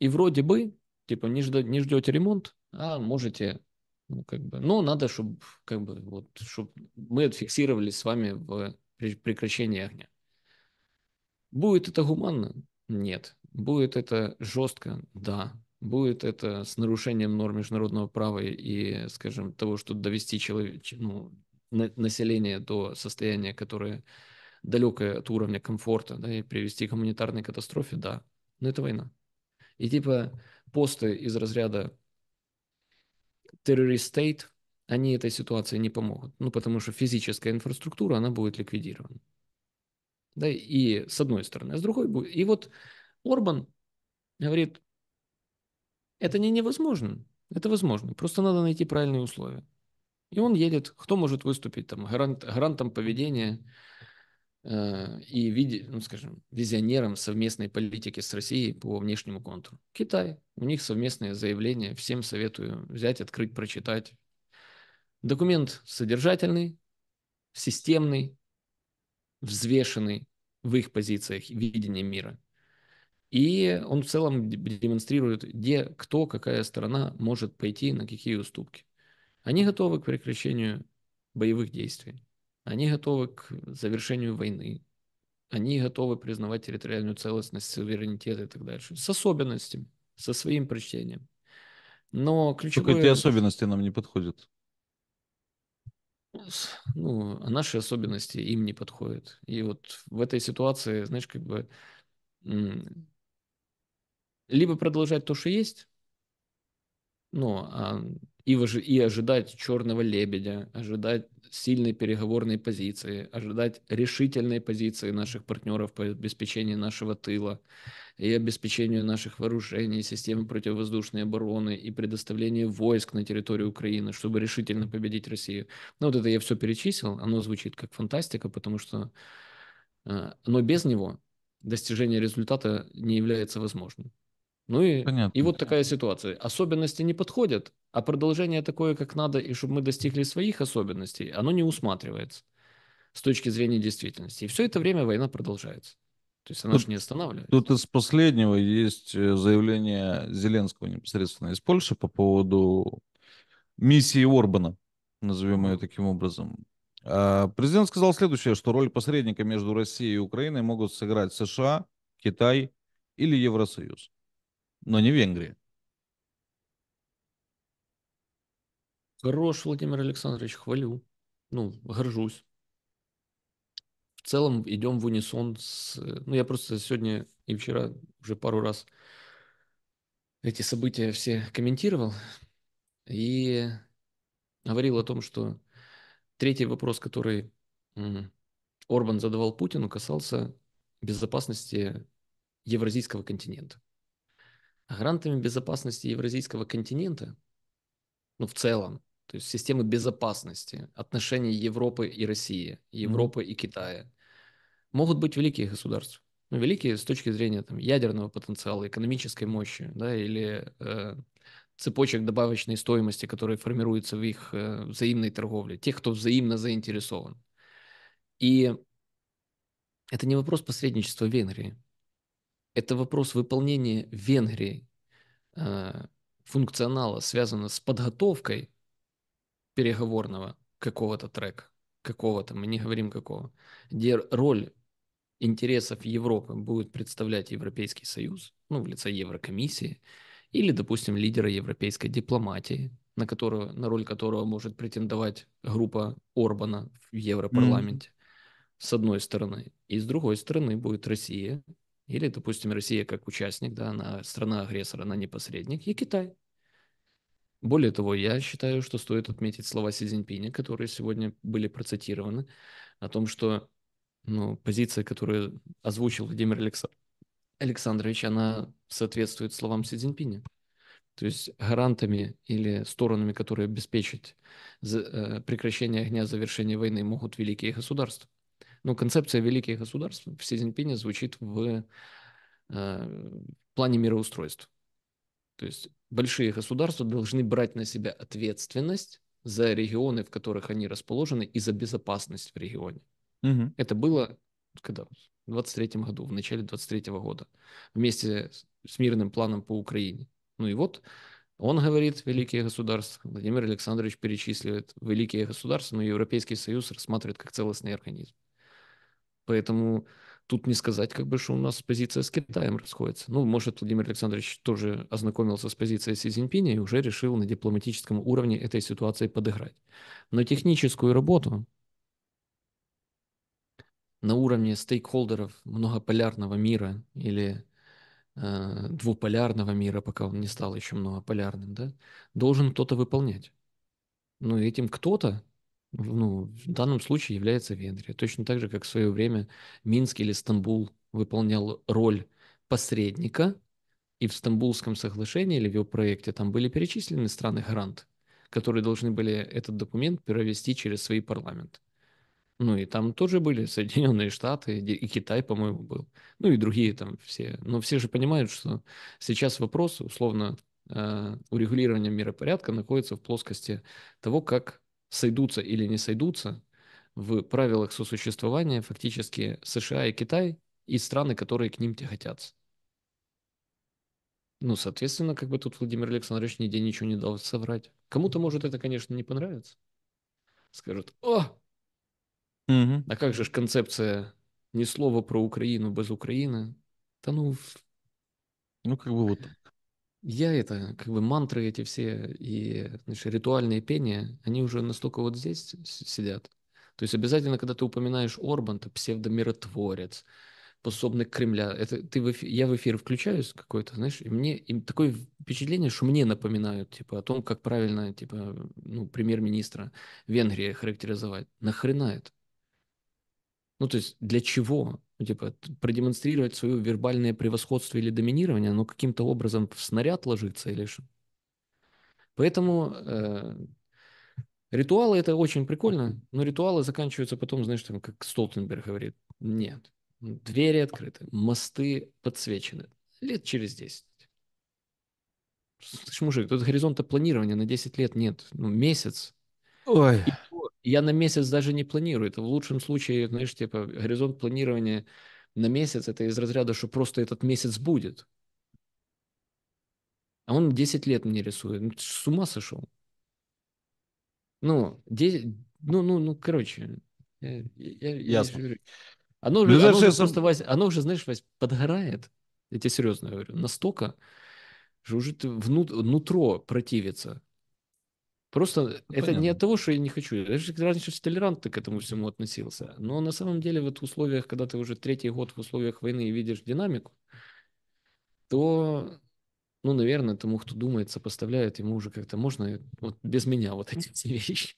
и вроде бы, типа, не, жд, не ждете ремонт, а можете, ну, как бы, но надо, чтобы, как бы, вот, чтобы мы отфиксировались с вами в прекращении огня. Будет это гуманно? Нет. Будет это жестко? Да. Будет это с нарушением норм международного права и, скажем, того, что довести человек, ну, население до состояния, которое далекое от уровня комфорта, да, и привести к гуманитарной катастрофе, да. Но это война. И типа посты из разряда террорист стейт, они этой ситуации не помогут. Ну, потому что физическая инфраструктура, она будет ликвидирована да, и с одной стороны, а с другой будет. И вот Орбан говорит, это не невозможно, это возможно, просто надо найти правильные условия. И он едет, кто может выступить там гарант, гарантом поведения э, и, виде, ну, скажем, визионером совместной политики с Россией по внешнему контуру. Китай. У них совместное заявление. Всем советую взять, открыть, прочитать. Документ содержательный, системный, взвешенный в их позициях видение мира. И он в целом демонстрирует, где кто, какая сторона может пойти на какие уступки. Они готовы к прекращению боевых действий. Они готовы к завершению войны. Они готовы признавать территориальную целостность, суверенитет и так дальше. С особенностями, со своим прочтением. Но ключевое... Только эти особенности нам не подходят ну, а наши особенности им не подходят. И вот в этой ситуации, знаешь, как бы либо продолжать то, что есть, ну, а и, и ожидать черного лебедя, ожидать сильной переговорной позиции, ожидать решительной позиции наших партнеров по обеспечению нашего тыла и обеспечению наших вооружений, системы противовоздушной обороны и предоставлению войск на территорию Украины, чтобы решительно победить Россию. Ну вот это я все перечислил, оно звучит как фантастика, потому что э, но без него достижение результата не является возможным. Ну и, Понятно. и вот такая ситуация. Особенности не подходят, а продолжение такое, как надо, и чтобы мы достигли своих особенностей, оно не усматривается с точки зрения действительности. И все это время война продолжается. То есть она тут, же не останавливается. Тут из последнего есть э, заявление Зеленского непосредственно из Польши по поводу миссии Орбана, назовем ее таким образом. А, президент сказал следующее, что роль посредника между Россией и Украиной могут сыграть США, Китай или Евросоюз, но не Венгрия. Хорош, Владимир Александрович, хвалю. Ну, горжусь. В целом идем в унисон с... Ну, я просто сегодня и вчера уже пару раз эти события все комментировал и говорил о том, что третий вопрос, который Орбан задавал Путину, касался безопасности евразийского континента. А грантами безопасности евразийского континента, ну в целом, то есть системы безопасности, отношений Европы и России, Европы mm-hmm. и Китая, могут быть великие государства. Ну, великие с точки зрения там, ядерного потенциала, экономической мощи, да, или э, цепочек добавочной стоимости, которые формируются в их э, взаимной торговле, тех, кто взаимно заинтересован. И это не вопрос посредничества Венгрии. Это вопрос выполнения Венгрии э, функционала, связанного с подготовкой переговорного какого-то трека, какого-то, мы не говорим какого, где роль интересов Европы будет представлять Европейский Союз, ну, в лице Еврокомиссии, или, допустим, лидера европейской дипломатии, на, которую, на роль которого может претендовать группа Орбана в Европарламенте, mm с одной стороны. И с другой стороны будет Россия, или, допустим, Россия как участник, да, она страна-агрессор, она не посредник, и Китай, более того, я считаю, что стоит отметить слова Си Цзиньпиня, которые сегодня были процитированы, о том, что ну, позиция, которую озвучил Владимир Алекса... Александрович, она соответствует словам Си Цзиньпиня. То есть гарантами или сторонами, которые обеспечат э, прекращение огня, завершение войны, могут великие государства. но концепция великих государств в Си Цзиньпине звучит в, э, в плане мироустройства. То есть большие государства должны брать на себя ответственность за регионы, в которых они расположены, и за безопасность в регионе. Угу. Это было когда? в 23 году, в начале 23 -го года, вместе с мирным планом по Украине. Ну и вот он говорит, великие государства, Владимир Александрович перечисливает великие государства, но Европейский Союз рассматривает как целостный организм. Поэтому тут не сказать, как бы, что у нас позиция с Китаем расходится. Ну, может, Владимир Александрович тоже ознакомился с позицией Си Цзиньпиня и уже решил на дипломатическом уровне этой ситуации подыграть. Но техническую работу на уровне стейкхолдеров многополярного мира или э, двуполярного мира, пока он не стал еще многополярным, да, должен кто-то выполнять. Но ну, этим кто-то ну, в данном случае является Венгрия. Точно так же, как в свое время Минск или Стамбул выполнял роль посредника, и в Стамбулском соглашении или в его проекте там были перечислены страны-грант, которые должны были этот документ провести через свои парламенты. Ну и там тоже были Соединенные Штаты, и Китай, по-моему, был. Ну и другие там все. Но все же понимают, что сейчас вопрос, условно, э, урегулирования миропорядка находится в плоскости того, как сойдутся или не сойдутся в правилах сосуществования фактически США и Китай и страны, которые к ним тяготятся. Ну, соответственно, как бы тут Владимир Александрович нигде ничего не дал соврать. Кому-то, может, это, конечно, не понравится. Скажут, о! Угу. А как же ж концепция ни слова про Украину без Украины? Да ну... Ну, как бы вот я это, как бы мантры эти все и значит, ритуальные пения, они уже настолько вот здесь сидят. То есть обязательно, когда ты упоминаешь Орбан, то псевдомиротворец, способный к Кремля. Это ты в эфир, я в эфир включаюсь какой-то, знаешь, и мне и такое впечатление, что мне напоминают типа о том, как правильно типа ну премьер-министра Венгрии характеризовать. Нахрена это? Ну, то есть для чего? Ну, типа, продемонстрировать свое вербальное превосходство или доминирование, но каким-то образом в снаряд ложиться или что? Поэтому э, ритуалы это очень прикольно, но ритуалы заканчиваются потом, знаешь, там, как Столтенберг говорит, нет, двери открыты, мосты подсвечены. Лет через 10. Слушай, мужик, тут горизонта планирования на 10 лет нет. Ну, месяц. Ой я на месяц даже не планирую. Это в лучшем случае, знаешь, типа горизонт планирования на месяц, это из разряда, что просто этот месяц будет. А он 10 лет мне рисует. Ну, с ума сошел. Ну, 10, ну, ну, ну, короче. Я, я, Ясно. Я, оно, же, ну, оно, же просто, оно уже, знаешь, Вась, подгорает. Я тебе серьезно говорю. Настолько, что уже внут, нутро противится. Просто ну, это понятно. не от того, что я не хочу. Я же раньше толерантно к этому всему относился. Но на самом деле вот в условиях, когда ты уже третий год в условиях войны и видишь динамику, то, ну, наверное, тому, кто думает, сопоставляет, ему уже как-то можно вот без меня вот эти все вещи.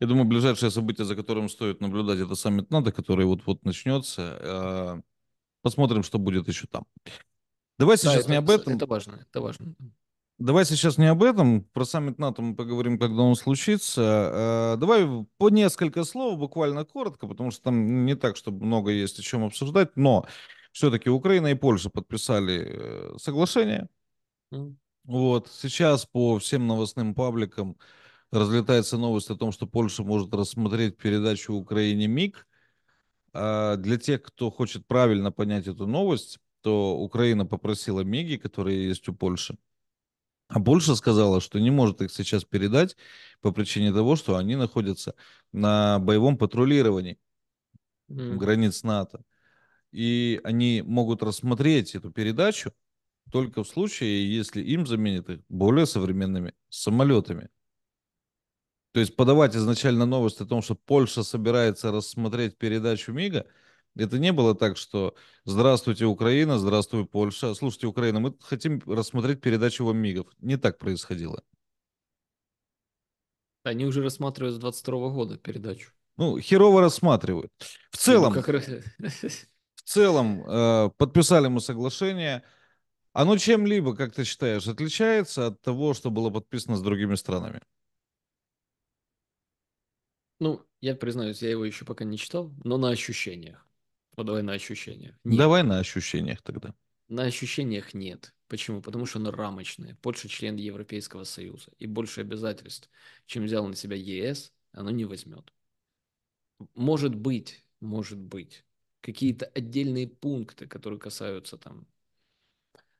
Я думаю, ближайшее событие, за которым стоит наблюдать, это саммит НАТО, который вот-вот начнется. Э, посмотрим, что будет еще там. Давай сейчас да, это, не об этом. Это важно, это важно. Давай сейчас не об этом, про саммит НАТО мы поговорим, когда он случится. Э, давай по несколько слов, буквально коротко, потому что там не так, чтобы много есть о чем обсуждать, но все-таки Украина и Польша подписали э, соглашение. Вот, сейчас по всем новостным пабликам разлетается новость о том, что Польша может рассмотреть передачу Украине МИГ. А для тех, кто хочет правильно понять эту новость, то Украина попросила МИГи, которые есть у Польши, а Польша сказала, что не может их сейчас передать по причине того, что они находятся на боевом патрулировании mm. границ НАТО. И они могут рассмотреть эту передачу только в случае, если им заменят их более современными самолетами. То есть подавать изначально новость о том, что Польша собирается рассмотреть передачу МИГа – это не было так, что «Здравствуйте, Украина! Здравствуй, Польша! Слушайте, Украина, мы хотим рассмотреть передачу вам МИГов». Не так происходило. Они уже рассматривают с 22 года передачу. Ну, херово рассматривают. В целом, ну, как... в целом э, подписали мы соглашение. Оно чем-либо, как ты считаешь, отличается от того, что было подписано с другими странами? Ну, я признаюсь, я его еще пока не читал, но на ощущениях. Давай на ощущениях. Нет. Давай на ощущениях тогда. На ощущениях нет. Почему? Потому что оно рамочное. Польша член Европейского Союза. И больше обязательств, чем взял на себя ЕС, оно не возьмет. Может быть, может быть, какие-то отдельные пункты, которые касаются там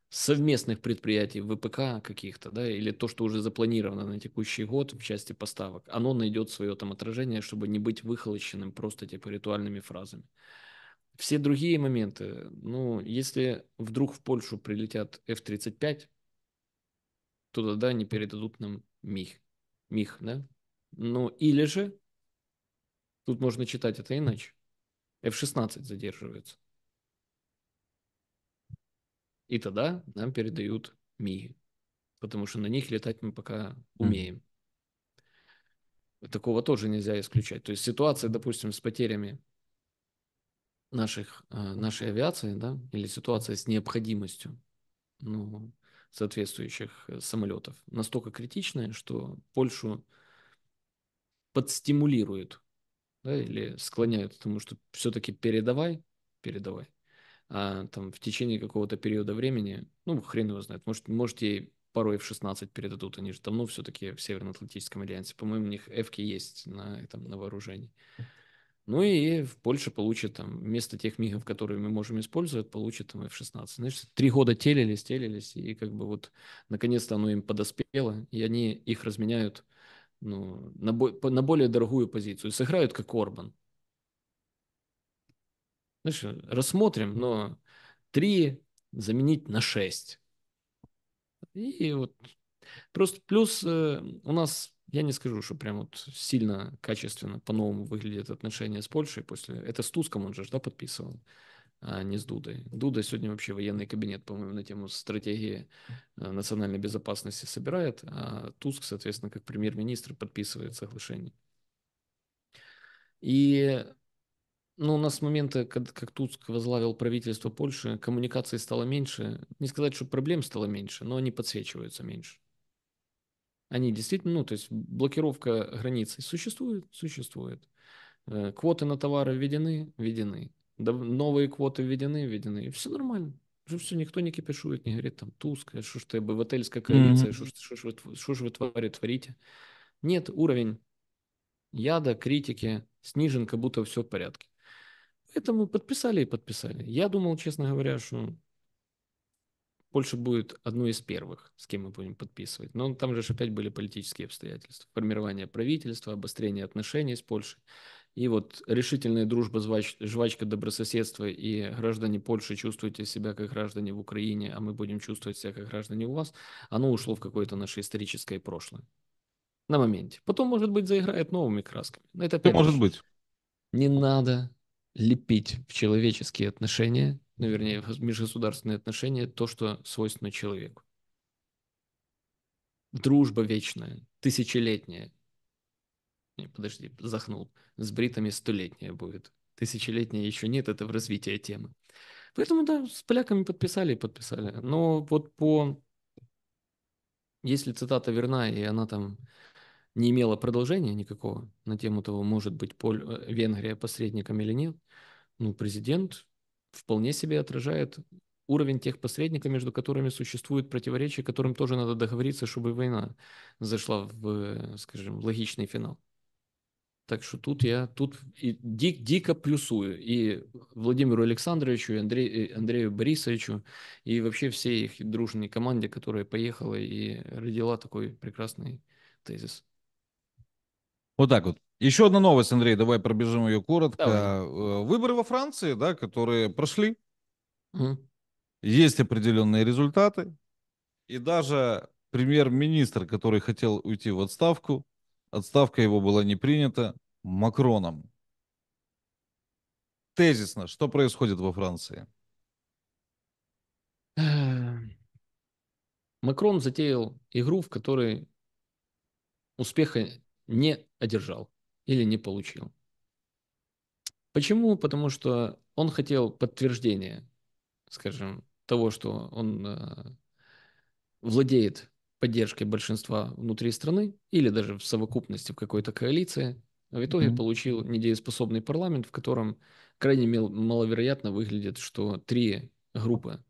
совместных предприятий ВПК каких-то, да, или то, что уже запланировано на текущий год в части поставок, оно найдет свое там отражение, чтобы не быть выхолощенным просто типа ритуальными фразами. Все другие моменты, ну, если вдруг в Польшу прилетят F-35, то тогда не передадут нам МИХ. МИХ, да? Ну, или же, тут можно читать это иначе, F-16 задерживается. И тогда нам передают МИГи, потому что на них летать мы пока умеем. Такого тоже нельзя исключать. То есть ситуация, допустим, с потерями наших, э, нашей авиации, да, или ситуация с необходимостью ну, соответствующих э, самолетов настолько критичная, что Польшу подстимулируют да, или склоняют к тому, что все-таки передавай, передавай. А там в течение какого-то периода времени, ну, хрен его знает, может, может ей порой F-16 передадут, они же давно все-таки в Североатлантическом альянсе. По-моему, у них F есть на, там, на вооружении. Ну и в Польше получит там, вместо тех мигов, которые мы можем использовать, получит там F-16. Значит, три года телились, телились, и как бы вот наконец-то оно им подоспело, и они их разменяют ну, на, бо- на более дорогую позицию. Сыграют как Орбан. Знаешь, рассмотрим, но три заменить на шесть И вот просто плюс э, у нас я не скажу, что прям вот сильно качественно по-новому выглядят отношения с Польшей после... Это с Туском он же, да, подписывал, а не с Дудой. Дуда сегодня вообще военный кабинет, по-моему, на тему стратегии э, национальной безопасности собирает, а Туск, соответственно, как премьер-министр подписывает соглашение. И ну, у нас с момента, как, как Туск возглавил правительство Польши, коммуникации стало меньше. Не сказать, что проблем стало меньше, но они подсвечиваются меньше. Они действительно, ну, то есть блокировка границы существует? Существует. Э, квоты на товары введены? Введены. Новые квоты введены? Введены. И все нормально. Уже все, никто не кипишует, не говорит там Туска, что э, ж ты, обывательская коалиция, что mm ж вы, вы твари творите. Нет, уровень яда, критики снижен, как будто все в порядке. Поэтому подписали и подписали. Я думал, честно говоря, что Польша будет одной из первых, с кем мы будем подписывать. Но там же опять были политические обстоятельства. Формирование правительства, обострение отношений с Польшей. И вот решительная дружба, жвачка добрососедства и граждане Польши чувствуйте себя как граждане в Украине, а мы будем чувствовать себя как граждане у вас, оно ушло в какое-то наше историческое прошлое. На моменте. Потом, может быть, заиграет новыми красками. Но это, ну, опять может быть. Не надо лепить в человеческие отношения ну, вернее, межгосударственные отношения, то, что свойственно человеку. Дружба вечная, тысячелетняя. Не, подожди, захнул. С бритами столетняя будет. Тысячелетняя еще нет, это в развитии темы. Поэтому, да, с поляками подписали и подписали. Но вот по... Если цитата верна, и она там не имела продолжения никакого на тему того, может быть, Поль... Э, Венгрия посредником или нет, ну, президент вполне себе отражает уровень тех посредников, между которыми существуют противоречия, которым тоже надо договориться, чтобы война зашла в, э, скажем, логичный финал. Так что тут я тут и дик, дико плюсую и Владимиру Александровичу, и, Андрей, и Андрею Борисовичу, и вообще всей их дружной команде, которая поехала и родила такой прекрасный тезис. Вот так вот еще одна новость, Андрей, давай пробежим ее коротко. Давай. Э, выборы во Франции, да, которые прошли. Угу. Есть определенные результаты. И даже премьер-министр, который хотел уйти в отставку, отставка его была не принята Макроном. Тезисно, что происходит во Франции? Эм, Макрон затеял игру, в которой успеха не одержал или не получил. Почему? Потому что он хотел подтверждения, скажем, того, что он э, владеет поддержкой большинства внутри страны или даже в совокупности в какой-то коалиции. В итоге mm-hmm. получил недееспособный парламент, в котором крайне маловероятно выглядит, что три группы,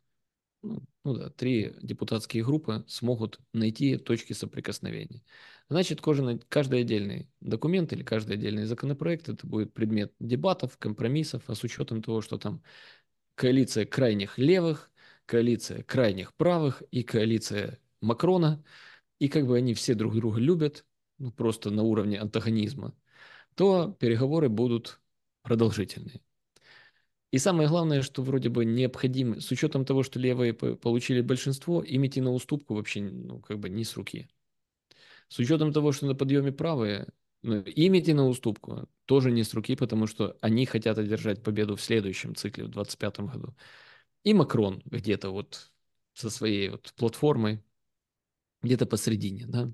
ну, ну да, три депутатские группы смогут найти точки соприкосновения. Значит, каждый, каждый отдельный документ или каждый отдельный законопроект это будет предмет дебатов, компромиссов, а с учетом того, что там коалиция крайних левых, коалиция крайних правых и коалиция Макрона, и как бы они все друг друга любят, ну просто на уровне антагонизма, то переговоры будут продолжительные. И самое главное, что вроде бы необходимо, с учетом того, что левые получили большинство, им идти на уступку вообще ну, как бы не с руки. С учетом того, что на подъеме правые, ну, им идти на уступку тоже не с руки, потому что они хотят одержать победу в следующем цикле, в 2025 году. И Макрон где-то вот со своей вот платформой, где-то посередине, да.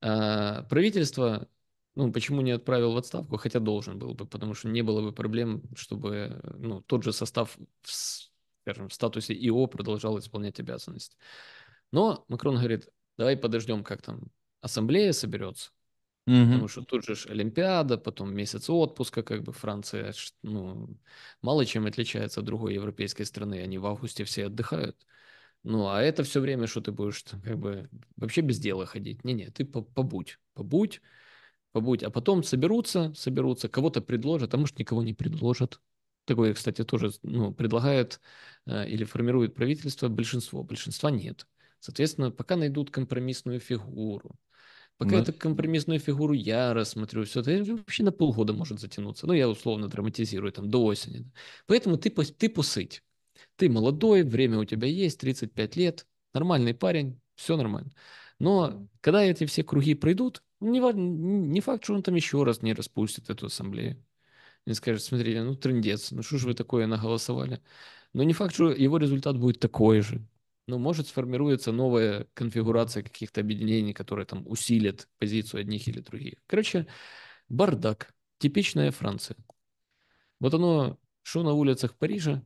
А правительство, ну, почему не отправил в отставку, хотя должен был бы, потому что не было бы проблем, чтобы, ну, тот же состав, в, скажем, в статусе ИО продолжал исполнять обязанности. Но Макрон говорит, давай подождем, как там ассамблея соберется. Угу. Потому что тут же Олимпиада, потом месяц отпуска, как бы Франция, ну, мало чем отличается от другой европейской страны. Они в августе все отдыхают. Ну, а это все время, что ты будешь как бы вообще без дела ходить. Не-не, ты побудь, побудь, побудь. А потом соберутся, соберутся, кого-то предложат, а может, никого не предложат. Такое, кстати, тоже ну, предлагает э, или формирует правительство большинство, большинства нет. Соответственно, пока найдут компромиссную фигуру, Пока да. эту компромиссную фигуру я рассмотрю, все это вообще на полгода может затянуться. Ну, я условно драматизирую, там, до осени. Поэтому ты, ты пусыть. Ты молодой, время у тебя есть, 35 лет, нормальный парень, все нормально. Но когда эти все круги пройдут, не, не факт, что он там еще раз не распустит эту ассамблею. Не скажет, смотрите, ну трендец, ну что же вы такое наголосовали? Но не факт, что его результат будет такой же ну, может, сформируется новая конфигурация каких-то объединений, которые там усилят позицию одних или других. Короче, бардак. Типичная Франция. Вот оно, что на улицах Парижа,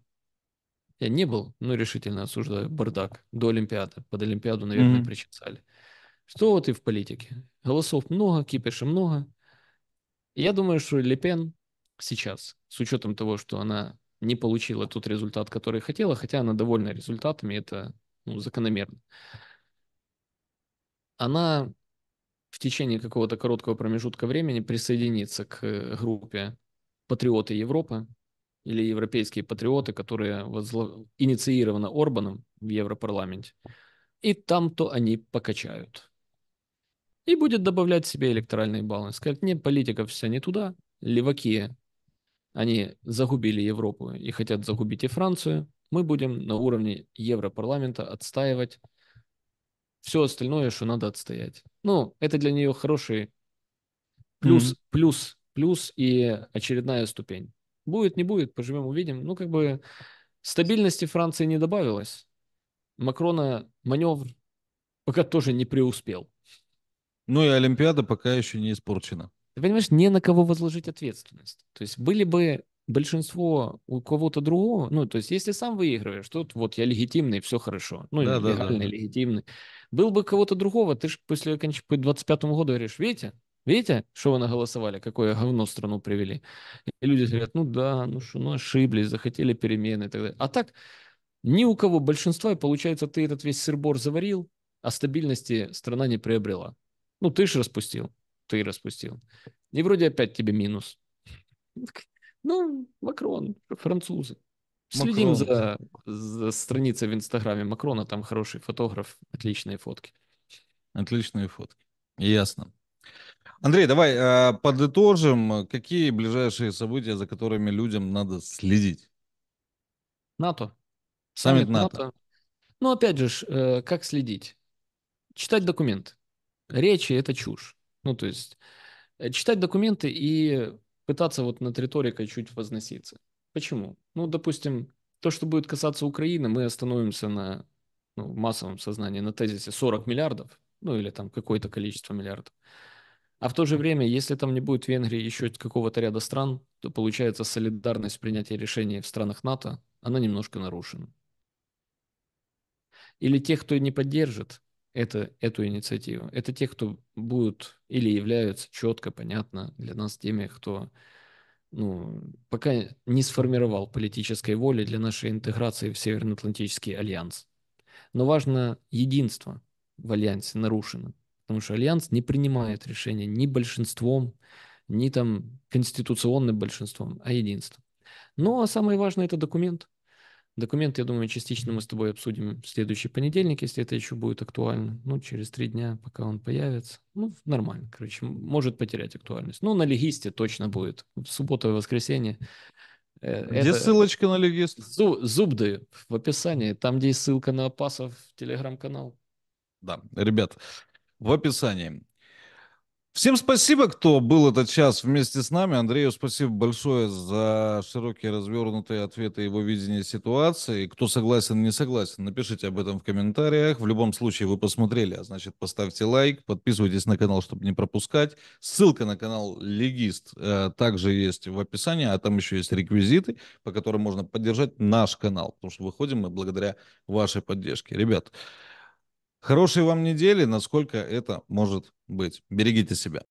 я не был, но решительно осуждаю бардак до Олимпиады. Под Олимпиаду, наверное, mm-hmm. причесали. Что вот и в политике. Голосов много, кипиша много. Я думаю, что Лепен сейчас, с учетом того, что она не получила тот результат, который хотела, хотя она довольна результатами, это ну, закономерно. Она в течение какого-то короткого промежутка времени присоединится к э, группе «Патриоты Европы» или «Европейские патриоты», которые возглав... инициированы Орбаном в Европарламенте. И там-то они покачают. И будет добавлять себе электоральные баллы. Сказать, нет, политиков вся не туда, леваки, они загубили Европу и хотят загубить и Францию мы будем на уровне Европарламента отстаивать все остальное, что надо отстоять. Ну, это для нее хороший плюс, mm-hmm. плюс, плюс и очередная ступень. Будет, не будет, поживем, увидим. Ну, как бы стабильности Франции не добавилось. Макрона маневр пока тоже не преуспел. Ну и Олимпиада пока еще не испорчена. Ты понимаешь, не на кого возложить ответственность. То есть были бы большинство у кого-то другого, ну, то есть, если сам выигрываешь, то вот я легитимный, все хорошо. Ну, да, легальный, да, да. легитимный. Был бы кого-то другого, ты же после 25 года говоришь, видите, видите, что вы наголосовали, какое говно страну привели. И люди говорят, ну да, ну что, ну ошиблись, захотели перемены и так далее. А так, ни у кого большинства, и получается, ты этот весь сырбор заварил, а стабильности страна не приобрела. Ну, ты же распустил, ты распустил. И вроде опять тебе минус. Ну, Макрон, французы. Следим за, за страницей в Инстаграме Макрона, там хороший фотограф, отличные фотки. Отличные фотки, ясно. Андрей, давай э, подытожим, какие ближайшие события, за которыми людям надо следить? НАТО. Саммит, НАТО. НАТО. Ну, опять же, э, как следить? Читать документы. Речи – это чушь. Ну, то есть, э, читать документы и пытаться вот над риторикой чуть возноситься. Почему? Ну, допустим, то, что будет касаться Украины, мы остановимся на ну, массовом сознании, на тезисе 40 миллиардов, ну или там какое-то количество миллиардов. А в то же время, если там не будет Венгрии еще какого-то ряда стран, то получается солидарность принятия решений в странах НАТО, она немножко нарушена. Или тех, кто не поддержит, это, эту инициативу. Это те, кто будут или являются четко, понятно для нас теми, кто ну, пока не сформировал политической воли для нашей интеграции в Северноатлантический альянс. Но важно единство в альянсе нарушено, потому что альянс не принимает решения ни большинством, ни там конституционным большинством, а единством. Ну, а самое важное – это документ – Документ, я думаю, частично мы с тобой обсудим в следующий понедельник, если это еще будет актуально. Ну, через три дня, пока он появится. Ну, нормально, короче, может потерять актуальность. Ну, на легисте точно будет. В субботу и воскресенье. Э, где это... ссылочка на легист? Зуб, зуб даю в описании. Там, где есть ссылка на Апасов телеграм-канал. Да, ребят, в описании. Всем спасибо, кто был этот час вместе с нами. Андрею спасибо большое за широкие развернутые ответы его видения ситуации. Кто согласен, не согласен, напишите об этом в комментариях. В любом случае вы посмотрели, а значит поставьте лайк, подписывайтесь на канал, чтобы не пропускать. Ссылка на канал Легист э, также есть в описании, а там еще есть реквизиты, по которым можно поддержать наш канал, потому что выходим мы благодаря вашей поддержке. Ребят, Хорошей вам недели, насколько это может быть. Берегите себя.